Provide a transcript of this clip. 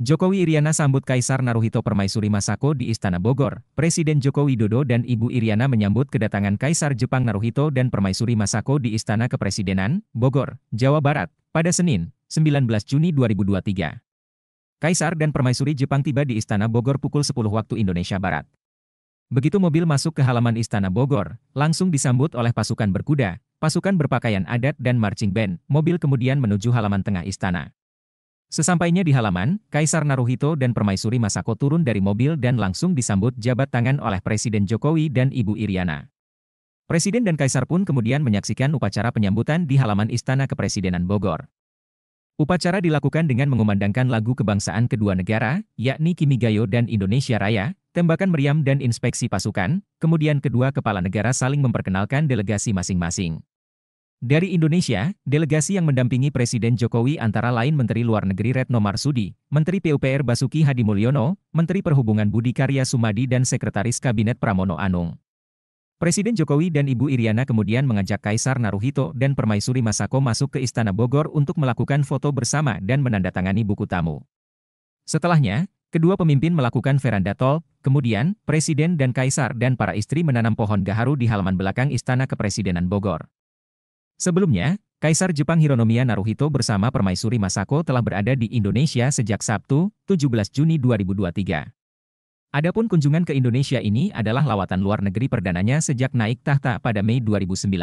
Jokowi Iriana sambut Kaisar Naruhito Permaisuri Masako di Istana Bogor. Presiden Jokowi Dodo dan Ibu Iriana menyambut kedatangan Kaisar Jepang Naruhito dan Permaisuri Masako di Istana Kepresidenan, Bogor, Jawa Barat, pada Senin, 19 Juni 2023. Kaisar dan Permaisuri Jepang tiba di Istana Bogor pukul 10 waktu Indonesia Barat. Begitu mobil masuk ke halaman Istana Bogor, langsung disambut oleh pasukan berkuda, pasukan berpakaian adat dan marching band, mobil kemudian menuju halaman tengah istana. Sesampainya di halaman, Kaisar Naruhito dan Permaisuri Masako turun dari mobil dan langsung disambut jabat tangan oleh Presiden Jokowi dan Ibu Iriana. Presiden dan Kaisar pun kemudian menyaksikan upacara penyambutan di halaman Istana Kepresidenan Bogor. Upacara dilakukan dengan mengumandangkan lagu kebangsaan kedua negara, yakni Kimigayo dan Indonesia Raya, tembakan meriam dan inspeksi pasukan, kemudian kedua kepala negara saling memperkenalkan delegasi masing-masing. Dari Indonesia, delegasi yang mendampingi Presiden Jokowi antara lain Menteri Luar Negeri Retno Marsudi, Menteri PUPR Basuki Hadi Mulyono, Menteri Perhubungan Budi Karya Sumadi dan Sekretaris Kabinet Pramono Anung. Presiden Jokowi dan Ibu Iriana kemudian mengajak Kaisar Naruhito dan Permaisuri Masako masuk ke Istana Bogor untuk melakukan foto bersama dan menandatangani buku tamu. Setelahnya, kedua pemimpin melakukan veranda tol, kemudian Presiden dan Kaisar dan para istri menanam pohon gaharu di halaman belakang Istana Kepresidenan Bogor. Sebelumnya, Kaisar Jepang Hironomiya Naruhito bersama Permaisuri Masako telah berada di Indonesia sejak Sabtu, 17 Juni 2023. Adapun kunjungan ke Indonesia ini adalah lawatan luar negeri perdananya sejak naik tahta pada Mei 2019.